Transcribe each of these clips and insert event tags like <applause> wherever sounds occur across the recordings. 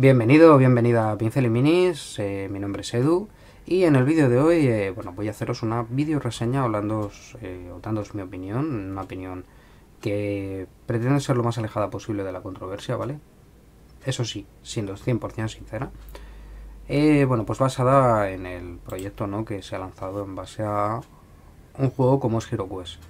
Bienvenido o bienvenida a Pincel y Minis, eh, mi nombre es Edu y en el vídeo de hoy eh, bueno, voy a haceros una vídeo reseña hablando eh, mi opinión, una opinión que pretende ser lo más alejada posible de la controversia, ¿vale? Eso sí, siendo 100% sincera. bueno, pues basada en el proyecto que se ha lanzado en base a un juego como es HeroQuest.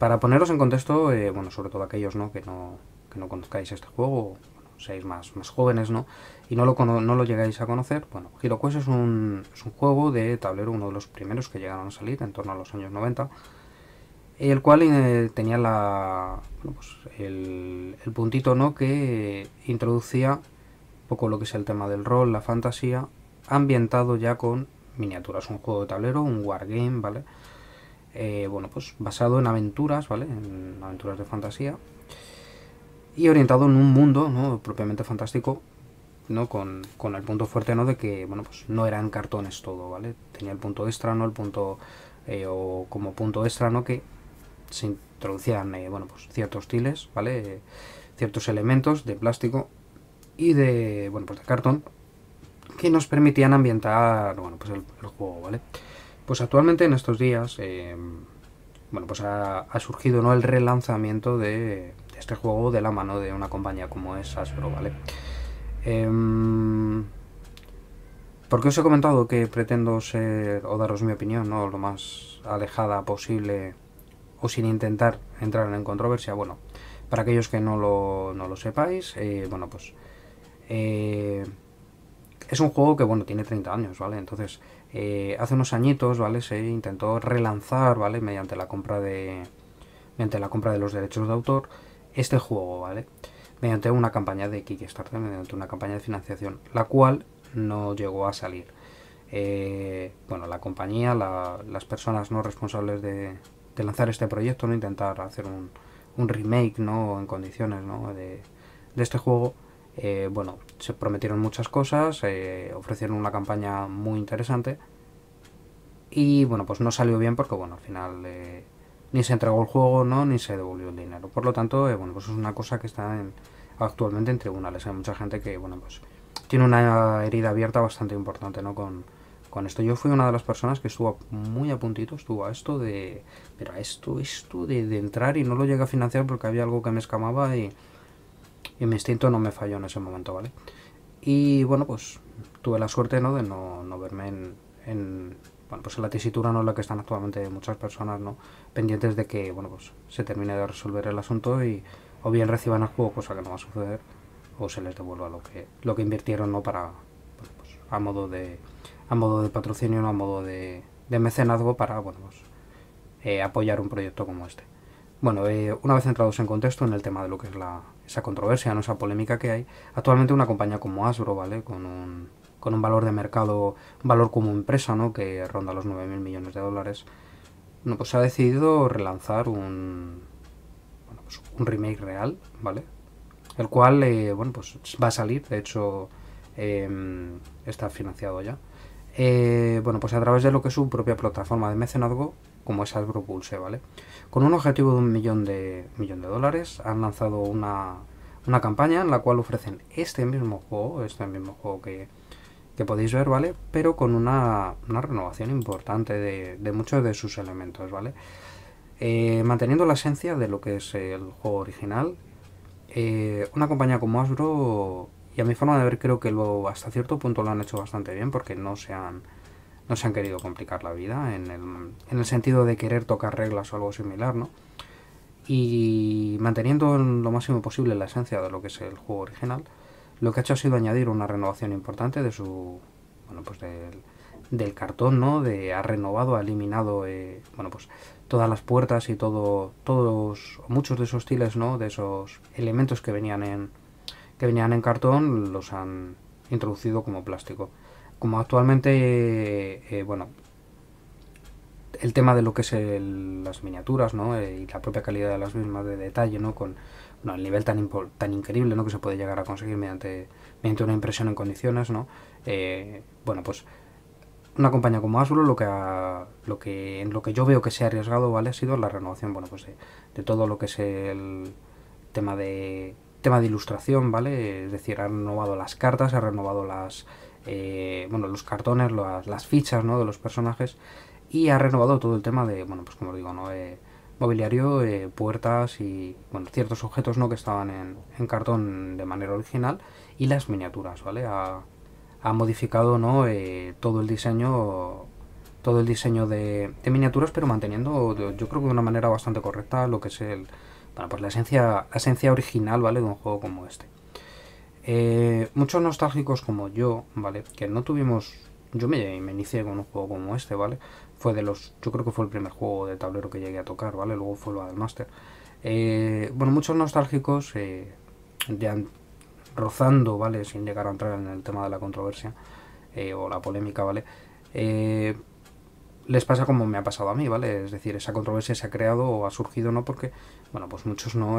Para poneros en contexto, bueno, sobre todo aquellos Que, no, que no conozcáis este juego seáis más, más jóvenes, ¿no? Y no lo, llegáis a conocer. Bueno, Hero es un, juego de tablero, uno de los primeros que llegaron a salir en torno a los años 90 el cual eh, tenía la, pues el, puntito no que introducía un poco lo que es el tema del rol, la fantasía, ambientado ya con miniaturas, un juego de tablero, un wargame, ¿vale? Eh, bueno, pues basado en aventuras, ¿vale? En aventuras de fantasía y orientado en un mundo propiamente fantástico, ¿no? Con, el punto fuerte ¿no? de que bueno, pues no eran cartones todo, ¿vale? Tenía el punto extra, ¿no? El punto eh, o como punto extra, ¿no? Que se introducían eh, bueno, pues ciertos tiles, ¿vale? Eh, ciertos elementos de plástico y de bueno, pues de cartón que nos permitían ambientar bueno, pues el, juego, ¿vale? Pues actualmente en estos días bueno, pues ha, ha surgido ¿no? el relanzamiento de este juego de la mano de una compañía como es pero ¿vale? Em, porque os he comentado que pretendo ser, o daros mi opinión, ¿no? Lo más alejada posible o sin intentar entrar en controversia. Bueno, para aquellos que no lo, sepáis, eh, bueno, pues... Eh, es un juego que, bueno, tiene 30 años, ¿vale? Entonces, eh, hace unos añitos, ¿vale? Se intentó relanzar, ¿vale? Mediante la compra de. Mediante la compra de los derechos de autor este juego, ¿vale? Mediante una campaña de Kickstarter, mediante una campaña de financiación, la cual no llegó a salir. Eh, bueno, la compañía, las personas no responsables de, lanzar este proyecto, no intentar hacer un, remake, ¿no? En condiciones, ¿no? De, este juego, eh, bueno, se prometieron muchas cosas, eh, ofrecieron una campaña muy interesante y, bueno, pues no salió bien porque, bueno, al final ni se entregó el juego, no, ni se devolvió el dinero. Por lo tanto, eh, bueno, pues es una cosa que está en, actualmente en tribunales. Hay mucha gente que, bueno, pues tiene una herida abierta bastante importante, ¿no? Con, con esto. Yo fui una de las personas que estuvo muy a puntito, estuvo a esto de. Pero a esto, esto de, entrar y no lo llegué a financiar porque había algo que me escamaba y, mi instinto no me falló en ese momento, ¿vale? Y bueno, pues tuve la suerte, ¿no? De no, verme en, bueno, pues la tesitura no es la que están actualmente muchas personas, ¿no? Pendientes de que, bueno, pues se termine de resolver el asunto y o bien reciban el juego, cosa que no va a suceder, o se les devuelva lo que, lo que invirtieron, ¿no? Para, pues, pues, a modo de, a modo de patrocinio, a modo de, mecenazgo para, bueno, pues, eh, apoyar un proyecto como este. Bueno, eh, una vez entrados en contexto en el tema de lo que es la, esa controversia, ¿no? esa polémica que hay, actualmente una compañía como Asbro, ¿vale? Con un con un valor de mercado, valor como empresa, ¿no? que ronda los 9.000 millones de dólares, pues ha decidido relanzar un, pues un remake real, ¿vale? El cual, eh, bueno, pues va a salir, de hecho, em, está financiado ya. Eh, bueno, pues a través de lo que es su propia plataforma de mecenazgo, como es Hasbro Pulse, ¿vale? Con un objetivo de un millón de, millón de dólares, han lanzado una, una campaña en la cual ofrecen este mismo juego, este mismo juego que, que podéis ver, ¿vale? Pero con una, una renovación importante de, muchos de sus elementos, ¿vale? Eh, manteniendo la esencia de lo que es el juego original, eh, una compañía como Asbro, y a mi forma de ver creo que lo, hasta cierto punto lo han hecho bastante bien porque no se han, no se han querido complicar la vida en el, en el sentido de querer tocar reglas o algo similar, ¿no? Y manteniendo lo máximo posible la esencia de lo que es el juego original, lo que ha hecho ha sido añadir una renovación importante de su, bueno, pues del, cartón, ¿no? De, ha renovado, ha eliminado, eh, bueno, pues todas las puertas y todo, todos, muchos de esos tiles, ¿no? De esos elementos que venían en, que venían en cartón, los han introducido como plástico. Como actualmente, eh, eh, bueno, el tema de lo que es las miniaturas, ¿no? Eh, y la propia calidad de las mismas de detalle, ¿no? Con bueno, el nivel tan, tan increíble, ¿no? Que se puede llegar a conseguir mediante, una impresión en condiciones, ¿no? Eh, bueno, pues una compañía como Asulo lo que lo que en lo que yo veo que se ha arriesgado vale ha sido la renovación bueno pues de, todo lo que es el tema de tema de ilustración vale es decir ha renovado las cartas ha renovado las eh, bueno los cartones las, las fichas no de los personajes y ha renovado todo el tema de, bueno, pues como digo, ¿no? Eh, mobiliario, eh, puertas y, bueno, ciertos objetos no que estaban en, cartón de manera original y las miniaturas, ¿vale? Ha, modificado, ¿no? Eh, todo el diseño todo el diseño de, miniaturas, pero manteniendo, yo creo que de una manera bastante correcta, lo que es el, bueno, pues la esencia, la esencia original, ¿vale? De un juego como este. muchos nostálgicos como yo, ¿vale? Que no tuvimos, yo me, me inicié con un juego como este, ¿vale? fue de los, yo creo que fue el primer juego de tablero que llegué a tocar, ¿vale? Luego fue lo del Master. Eh, bueno, muchos nostálgicos, eh, ya rozando, ¿vale? Sin llegar a entrar en el tema de la controversia eh, o la polémica, ¿vale? Eh, les pasa como me ha pasado a mí, ¿vale? Es decir, esa controversia se ha creado o ha surgido, ¿no? Porque, bueno, pues muchos no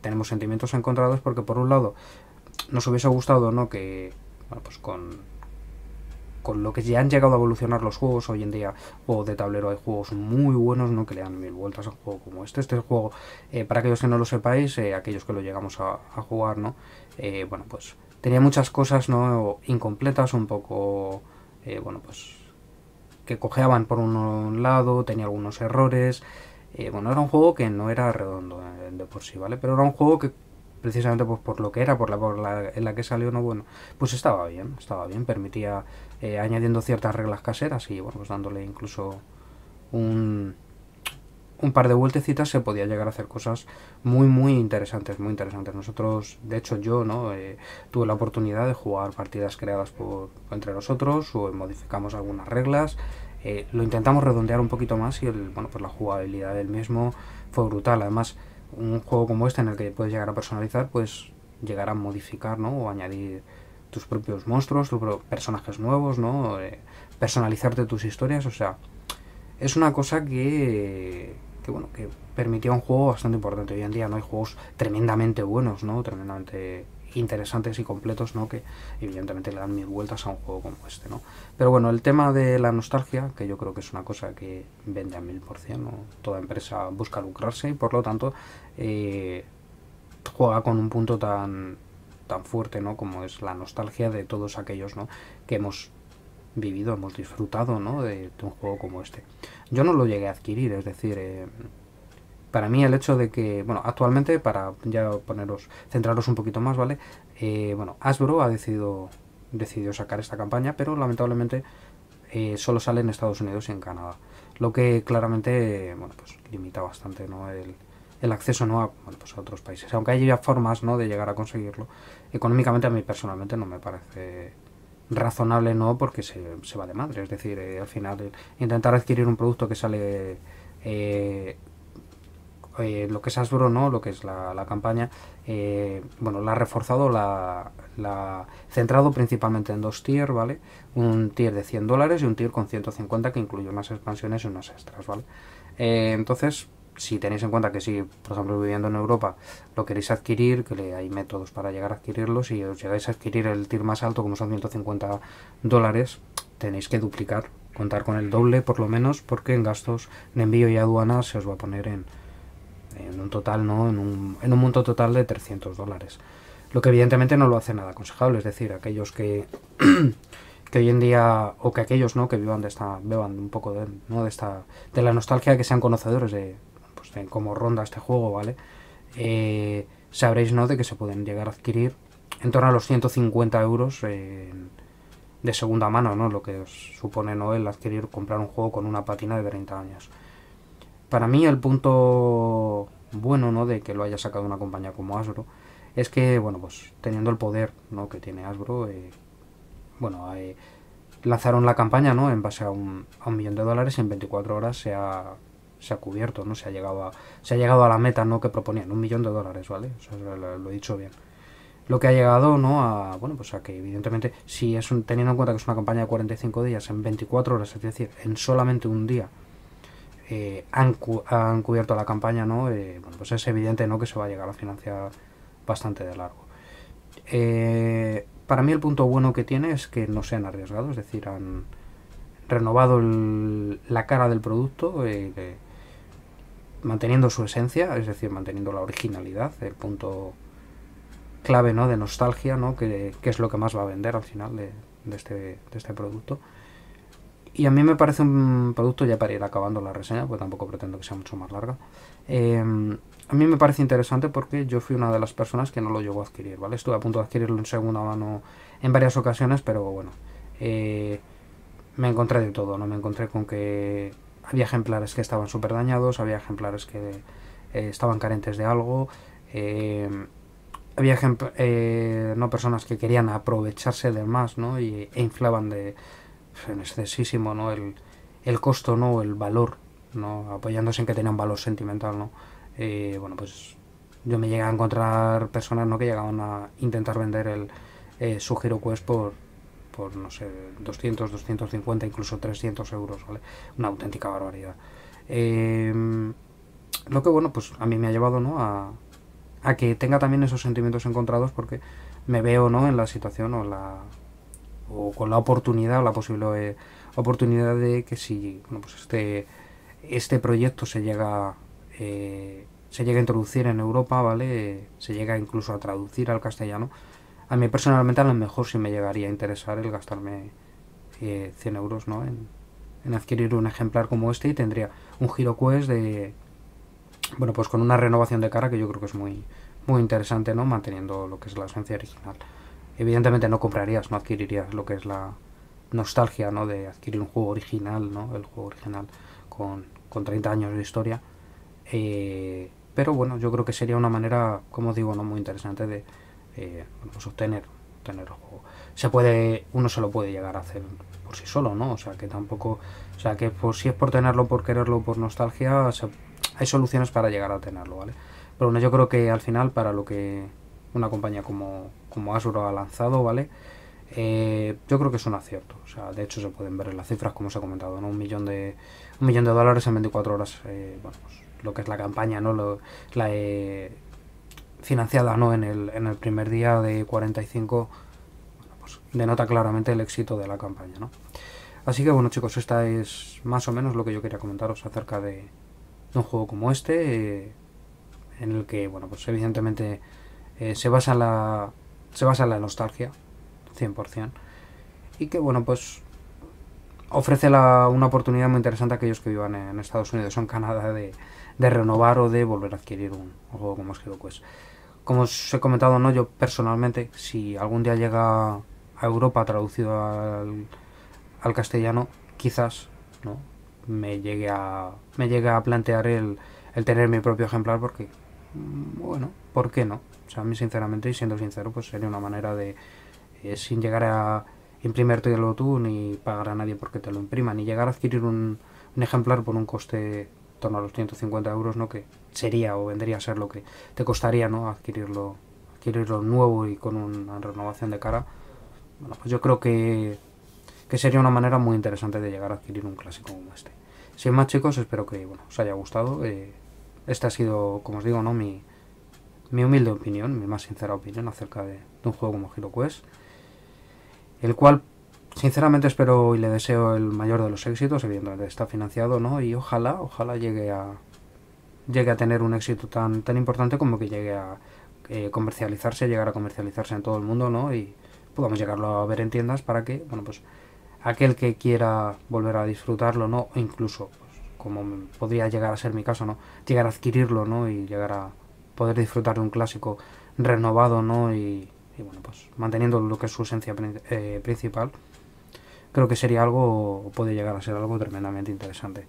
tenemos sentimientos encontrados porque, por un lado, nos hubiese gustado, ¿no? Que, bueno, pues con con lo que ya han llegado a evolucionar los juegos hoy en día, o de tablero hay juegos muy buenos, ¿no? Que le dan mil vueltas a un juego como este. Este juego, eh, para aquellos que no lo sepáis, eh, aquellos que lo llegamos a, jugar, ¿no? Eh, bueno, pues tenía muchas cosas, ¿no? Incompletas, un poco, bueno, pues que cojeaban por un lado, tenía algunos errores. bueno, era un juego que no era redondo de por sí, ¿vale? Pero era un juego que precisamente pues por lo que era, por la, por la en la que salió, no bueno, pues estaba bien, estaba bien, permitía eh, añadiendo ciertas reglas caseras y bueno, pues dándole incluso un, par de vueltecitas se podía llegar a hacer cosas muy muy interesantes, muy interesantes. Nosotros, de hecho yo, ¿no? Eh, tuve la oportunidad de jugar partidas creadas por, entre nosotros o modificamos algunas reglas. Eh, lo intentamos redondear un poquito más y el, bueno, pues la jugabilidad del mismo fue brutal. Además, un juego como este en el que puedes llegar a personalizar, pues llegar a modificar ¿no? o añadir tus propios monstruos, tus personajes nuevos, ¿no? Eh, personalizarte tus historias, o sea, es una cosa que, que, bueno, que permitía un juego bastante importante. Hoy en día no hay juegos tremendamente buenos, ¿no? Tremendamente interesantes y completos, ¿no? Que evidentemente le dan mil vueltas a un juego como este, ¿no? Pero bueno, el tema de la nostalgia, que yo creo que es una cosa que vende a mil por cien, Toda empresa busca lucrarse y por lo tanto eh, juega con un punto tan tan fuerte, ¿no? Como es la nostalgia de todos aquellos, ¿no? Que hemos vivido, hemos disfrutado, De, un juego como este. Yo no lo llegué a adquirir, es decir, eh, para mí el hecho de que, bueno, actualmente, para ya poneros, centraros un poquito más, ¿vale? Eh, bueno, Hasbro ha decidido, decidido sacar esta campaña, pero lamentablemente eh, solo sale en Estados Unidos y en Canadá. Lo que claramente, bueno, pues limita bastante, ¿no? El, el acceso ¿no? Pues, a, otros países. Aunque haya formas ¿no? de llegar a conseguirlo, económicamente a mí personalmente no me parece razonable, no porque se, va de madre. Es decir, eh, al final eh, intentar adquirir un producto que sale eh, lo que es Asbro, ¿no? lo que es la, campaña, bueno, la ha reforzado, la, la centrado principalmente en dos tier, ¿vale? Un tier de 100 dólares y un tier con 150 que incluye unas expansiones y unas extras, ¿vale? entonces, si tenéis en cuenta que si, por ejemplo, viviendo en Europa, lo queréis adquirir, que hay métodos para llegar a adquirirlo, si os llegáis a adquirir el TIR más alto, como son 150 dólares, tenéis que duplicar, contar con el doble por lo menos, porque en gastos de envío y aduanas se os va a poner en, un total, ¿no? En un, en un monto total de 300 dólares. Lo que evidentemente no lo hace nada aconsejable, es decir, aquellos que... <clears throat> que hoy en día o que aquellos no que vivan de esta beban un poco de, ¿no? de esta de la nostalgia que sean conocedores de, pues, como ronda este juego, ¿vale? Eh, sabréis, ¿no?, de que se pueden llegar a adquirir en torno a los 150 euros eh, de segunda mano, ¿no? Lo que supone, ¿no?, el adquirir, comprar un juego con una patina de 30 años. Para mí el punto bueno, ¿no?, de que lo haya sacado una compañía como Asbro es que, bueno, pues teniendo el poder, ¿no?, que tiene Asbro, eh, bueno, lanzaron la campaña, ¿no?, en base a un, a un millón de dólares y en 24 horas se ha se ha cubierto, ¿no? Se ha llegado a, se ha llegado a la meta, ¿no? Que proponían, un millón de dólares, ¿vale? lo, he dicho bien. Lo que ha llegado, ¿no? A, bueno, pues a que evidentemente, si es teniendo en cuenta que es una campaña de 45 días, en 24 horas, es decir, en solamente un día, eh, han, cubierto la campaña, ¿no? Eh, pues es evidente, ¿no? Que se va a llegar a financiar bastante de largo. Eh, para mí el punto bueno que tiene es que no se han arriesgado, es decir, han renovado la cara del producto. Eh, manteniendo su esencia, es decir, manteniendo la originalidad, el punto clave ¿no? de nostalgia, ¿no? que, es lo que más va a vender al final este, de, este, producto. Y a mí me parece un producto, ya para ir acabando la reseña, porque tampoco pretendo que sea mucho más larga, em, a mí me parece interesante porque yo fui una de las personas que no lo llegó a adquirir, ¿vale? Estuve a punto de adquirirlo en segunda mano en varias ocasiones, pero bueno, eh, me encontré de todo, ¿no? Me encontré con que había ejemplares que estaban súper dañados, había ejemplares que eh, estaban carentes de algo, eh, había eh, no personas que querían aprovecharse del más, ¿no? Y, e inflaban de en excesísimo, ¿no? El, costo, ¿no? El valor, ¿no? Apoyándose en que tenían valor sentimental, ¿no? bueno, pues yo me llegué a encontrar personas, ¿no? Que llegaban a intentar vender el eh, su Quest por por, no sé, 200, 250, incluso 300 euros, ¿vale? Una auténtica barbaridad. Em, lo que, bueno, pues a mí me ha llevado, ¿no? A, que tenga también esos sentimientos encontrados porque me veo, ¿no? En la situación o la o con la oportunidad o la posible oportunidad de que si bueno, pues este este proyecto se llega eh, se llega a introducir en Europa, ¿vale? Se llega incluso a traducir al castellano, a mí personalmente a lo mejor sí me llegaría a interesar el gastarme 100 eh, euros ¿no? En, adquirir un ejemplar como este y tendría un GiroQuest de bueno pues con una renovación de cara que yo creo que es muy muy interesante no manteniendo lo que es la esencia original evidentemente no comprarías no adquirirías lo que es la nostalgia no de adquirir un juego original no el juego original con, con 30 años de historia eh, pero bueno yo creo que sería una manera como digo no muy interesante de eh, pues obtener, Se puede, uno se lo puede llegar a hacer por sí solo, ¿no? O sea, que tampoco, o sea, que por, si es por tenerlo, por quererlo, por nostalgia, hay soluciones para llegar a tenerlo, ¿vale? Pero bueno, yo creo que al final, para lo que una compañía como, como Asuro ha lanzado, ¿vale? Eh, yo creo que es un acierto. O sea, de hecho se pueden ver en las cifras, como se ha comentado, ¿no? Un millón de, un millón de dólares en 24 horas, eh, bueno, pues, lo que es la campaña, ¿no? Lo, la, eh, financiada no en el, en el primer día de 45 bueno, pues denota claramente el éxito de la campaña así que bueno chicos esta es más o menos lo que yo quería comentaros acerca de, un juego como este eh, en el que bueno pues evidentemente eh, se basa la se basa la nostalgia 100% y que bueno pues ofrece la, una oportunidad muy interesante a aquellos que vivan en Estados Unidos o en Canadá de, renovar o de volver a adquirir un, juego como es pues Como os he comentado, no yo personalmente, si algún día llega a Europa traducido al, castellano, quizás ¿no? me llegue a me llega a plantear el, tener mi propio ejemplar porque mm, bueno, ¿por qué no? O sea, a mí sinceramente y siendo sincero, pues sería una manera de eh, sin llegar a imprimértelo tú ni pagar a nadie porque te lo imprima, ni llegar a adquirir un, ejemplar por un coste torno a los 150 euros, ¿no? Que sería o vendría a ser lo que te costaría, ¿no? Adquirirlo, adquirirlo nuevo y con una renovación de cara. Bueno, pues yo creo que, sería una manera muy interesante de llegar a adquirir un clásico como este. Sin más, chicos, espero que bueno, os haya gustado. Eh, esta ha sido, como os digo, ¿no? Mi, mi humilde opinión, mi más sincera opinión acerca de, de un juego como Hero Quest el cual sinceramente espero y le deseo el mayor de los éxitos, evidentemente está financiado, ¿no? Y ojalá, ojalá llegue a llegue a tener un éxito tan, tan importante como que llegue a eh, comercializarse, llegar a comercializarse en todo el mundo, ¿no? Y podamos llegarlo a ver en tiendas para que, bueno, pues aquel que quiera volver a disfrutarlo, ¿no? O incluso, pues, como podría llegar a ser mi caso, ¿no? Llegar a adquirirlo, ¿no? Y llegar a poder disfrutar de un clásico renovado, ¿no? Y y bueno, pues manteniendo lo que es su esencia eh, principal, creo que sería algo, puede llegar a ser algo tremendamente interesante.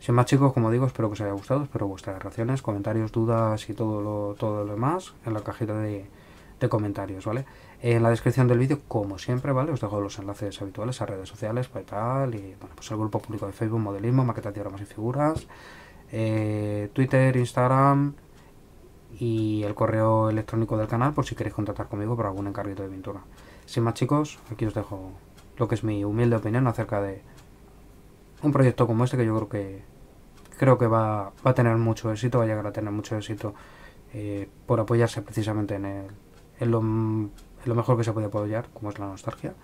Sin más chicos, como digo, espero que os haya gustado, espero vuestras reacciones, comentarios, dudas y todo lo, todo lo demás en la cajita de, comentarios, ¿vale? En la descripción del vídeo, como siempre, ¿vale? Os dejo los enlaces habituales a redes sociales, pues tal, y bueno, pues el grupo público de Facebook, modelismo, maquetas, dioramas y figuras, eh, Twitter, Instagram, y el correo electrónico del canal por si queréis contactar conmigo por algún encarguito de pintura. Sin más chicos, aquí os dejo lo que es mi humilde opinión acerca de un proyecto como este que yo creo que creo que va, va a tener mucho éxito, va a llegar a tener mucho éxito eh, por apoyarse precisamente en, el, en, lo, en lo mejor que se puede apoyar, como es la nostalgia.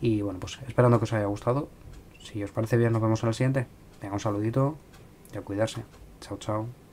Y bueno, pues esperando que os haya gustado. Si os parece bien, nos vemos en el siguiente. Venga, un saludito y a cuidarse. Chao, chao.